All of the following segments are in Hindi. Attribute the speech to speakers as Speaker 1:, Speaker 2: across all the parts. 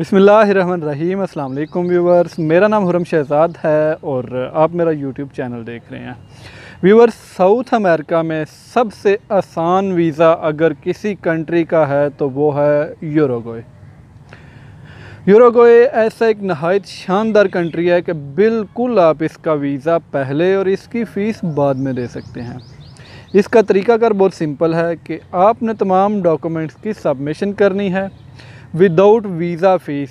Speaker 1: अस्सलाम वालेकुम व्यूवर्स मेरा नाम हुरम शहजाद है और आप मेरा यूट्यूब चैनल देख रहे हैं व्यूवर्स साउथ अमेरिका में सबसे आसान वीज़ा अगर किसी कंट्री का है तो वो है यूरोगोए यूरोगोए ऐसा एक नहायत शानदार कंट्री है कि बिल्कुल आप इसका वीज़ा पहले और इसकी फ़ीस बाद में दे सकते हैं इसका तरीकाकार बहुत सिंपल है कि आपने तमाम डॉक्यूमेंट्स की सबमिशन करनी है विदाउट वीज़ा फ़ीस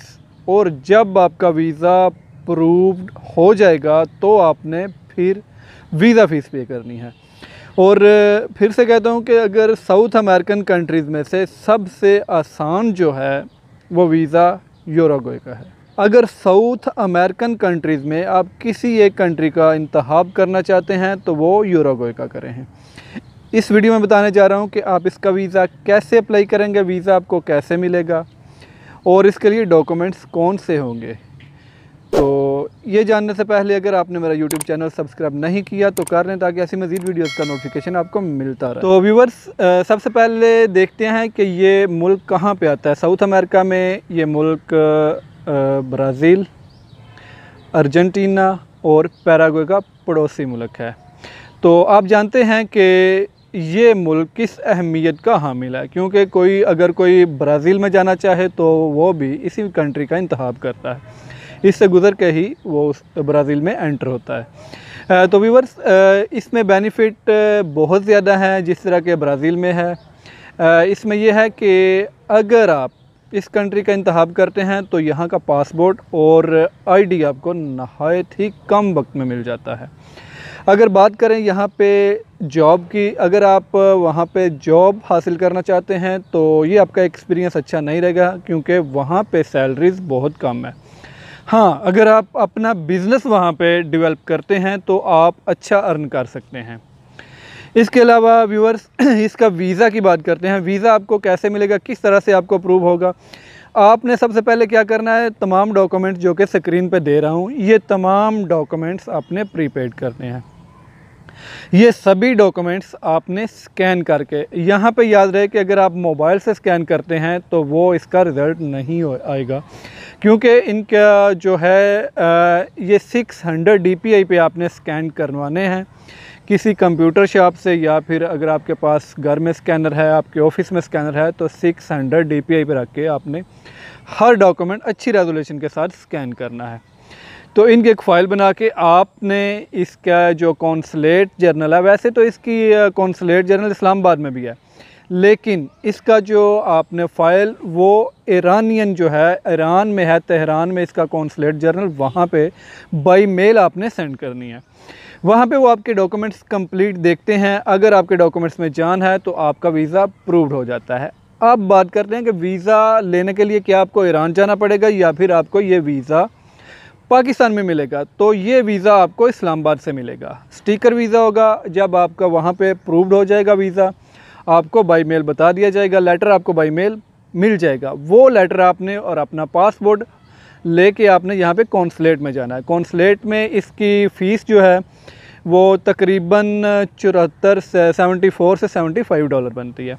Speaker 1: और जब आपका वीज़ा अप्रूव्ड हो जाएगा तो आपने फिर वीज़ा फ़ीस पे करनी है और फिर से कहता हूँ कि अगर साउथ अमेरिकन कंट्रीज़ में से सबसे आसान जो है वो वीज़ा यूरोगोए का है अगर साउथ अमेरिकन कंट्रीज़ में आप किसी एक कंट्री का इंतहाब करना चाहते हैं तो वो यूरोगोए का करें इस वीडियो में बताने जा रहा हूँ कि आप इसका वीज़ा कैसे अप्लाई करेंगे वीज़ा आपको कैसे मिलेगा और इसके लिए डॉक्यूमेंट्स कौन से होंगे तो ये जानने से पहले अगर आपने मेरा यूट्यूब चैनल सब्सक्राइब नहीं किया तो कर लें ताकि ऐसी मज़ीद वीडियोस का नोटिफिकेशन आपको मिलता रहे तो व्यूवर्स सबसे पहले देखते हैं कि ये मुल्क कहाँ पे आता है साउथ अमेरिका में ये मुल्क ब्राज़ील अर्जेंटीना और पैराग्वे का पड़ोसी मुल्क है तो आप जानते हैं कि ये मुल्क किस अहमियत का हामिल है क्योंकि कोई अगर कोई ब्राज़ील में जाना चाहे तो वो भी इसी कंट्री का इंतब करता है इससे गुज़र के ही वो उस ब्राज़ील में एंटर होता है तो वीवर्स इसमें बेनिफिट बहुत ज़्यादा हैं जिस तरह के ब्राज़ील में है इसमें यह है कि अगर आप इस कंट्री का इंतब करते हैं तो यहाँ का पासपोर्ट और आईडी आपको नहायत ही कम वक्त में मिल जाता है अगर बात करें यहाँ पे जॉब की अगर आप वहाँ पे जॉब हासिल करना चाहते हैं तो ये आपका एक्सपीरियंस अच्छा नहीं रहेगा क्योंकि वहाँ पे सैलरीज़ बहुत कम है हाँ अगर आप अपना बिज़नेस वहाँ पे डेवलप करते हैं तो आप अच्छा अर्न कर सकते हैं इसके अलावा व्यूअर्स इसका वीज़ा की बात करते हैं वीज़ा आपको कैसे मिलेगा किस तरह से आपको अप्रूव होगा आपने सबसे पहले क्या करना है तमाम डॉक्यूमेंट्स जो कि स्क्रीन पे दे रहा हूँ ये तमाम डॉक्यूमेंट्स आपने प्रीपेड करने हैं ये सभी डॉक्यूमेंट्स आपने स्कैन करके यहाँ पे याद रहे कि अगर आप मोबाइल से स्कैन करते हैं तो वो इसका रिज़ल्ट नहीं आएगा क्योंकि इनका जो है आ, ये 600 डीपीआई पे आपने स्कैन करवाने हैं किसी कंप्यूटर शॉप से या फिर अगर आपके पास घर में स्कैनर है आपके ऑफिस में स्कैनर है तो 600 डीपीआई पे रख के आपने हर डॉक्यूमेंट अच्छी रेजोल्यूशन के साथ स्कैन करना है तो इनकी एक फ़ाइल बना के आपने इसका जो कौंसलेट जर्नल है वैसे तो इसकी कौंसलेट जर्नल इस्लामाबाद में भी है लेकिन इसका जो आपने फ़ाइल वो ईरानियन जो है ईरान में है तेहरान में इसका कौंसलेट जर्नल वहाँ पे बाई मेल आपने सेंड करनी है वहाँ पे वो आपके डॉक्यूमेंट्स कंप्लीट देखते हैं अगर आपके डॉक्यूमेंट्स में जान है तो आपका वीज़ा अप्रूव्ड हो जाता है अब बात करते हैं कि वीज़ा लेने के लिए क्या आपको ईरान जाना पड़ेगा या फिर आपको ये वीज़ा पाकिस्तान में मिलेगा तो ये वीज़ा आपको इस्लामाबाद से मिलेगा स्टिकर वीज़ा होगा जब आपका वहाँ पे अप्रूव्ड हो जाएगा वीज़ा आपको बाई मेल बता दिया जाएगा लेटर आपको बाई मेल मिल जाएगा वो लेटर आपने और अपना पासपोर्ट लेके आपने यहाँ पे कौंसलेट में जाना है कौंसलेट में इसकी फ़ीस जो है वो तकरीबन चौहत्तर से सेवेंटी फोर से सेवेंटी फाइव डॉलर बनती है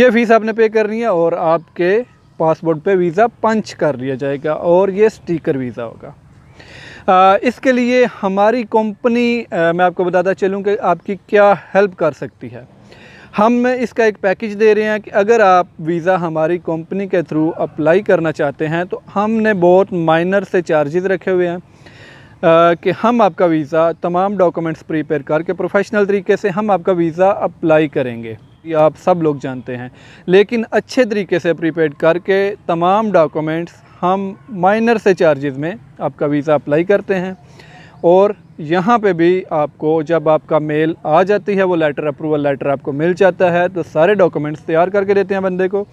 Speaker 1: ये फ़ीस आपने पे करनी है और आपके पासपोर्ट पे वीज़ा पंच कर लिया जाएगा और ये स्टिकर वीज़ा होगा इसके लिए हमारी कंपनी मैं आपको बताता चलूँ कि आपकी क्या हेल्प कर सकती है हम इसका एक पैकेज दे रहे हैं कि अगर आप वीज़ा हमारी कंपनी के थ्रू अप्लाई करना चाहते हैं तो हमने बहुत माइनर से चार्जेस रखे हुए हैं कि हम आपका वीज़ा तमाम डॉक्यूमेंट्स प्रिपेयर करके प्रोफेशनल तरीके से हम आपका वीज़ा अप्लाई करेंगे ये आप सब लोग जानते हैं लेकिन अच्छे तरीके से प्रिपेयर करके तमाम डॉक्यूमेंट्स हम माइनर से चार्जेस में आपका वीज़ा अप्लाई करते हैं और यहाँ पे भी आपको जब आपका मेल आ जाती है वो लेटर अप्रूवल लेटर आपको मिल जाता है तो सारे डॉक्यूमेंट्स तैयार करके देते हैं बंदे को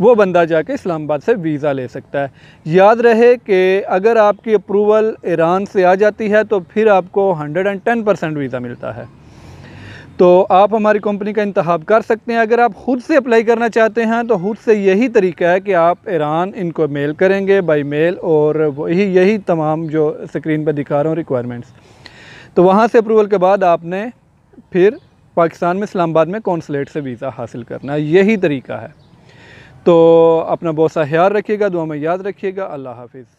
Speaker 1: वो बंदा जाके इस्लामाबाद से वीज़ा ले सकता है याद रहे कि अगर आपकी अप्रूवल ईरान से आ जाती है तो फिर आपको टेन परसेंट वीज़ा मिलता है तो आप हमारी कंपनी का इंतब कर सकते हैं अगर आप ख़ुद से अप्लाई करना चाहते हैं तो ख़ुद से यही तरीका है कि आप ईरान इनको मेल करेंगे बाई मेल और वही यही तमाम जो स्क्रीन पर दिखा रहा हूँ रिक्वायरमेंट्स तो वहाँ से अप्रूवल के बाद आपने फिर पाकिस्तान में इस्लामाबाद में कौंसलेट से वीज़ा हासिल करना यही तरीका है तो अपना बहुत सा ख्याल रखिएगा दुआ में याद रखिएगा अल्लाह हाफिज़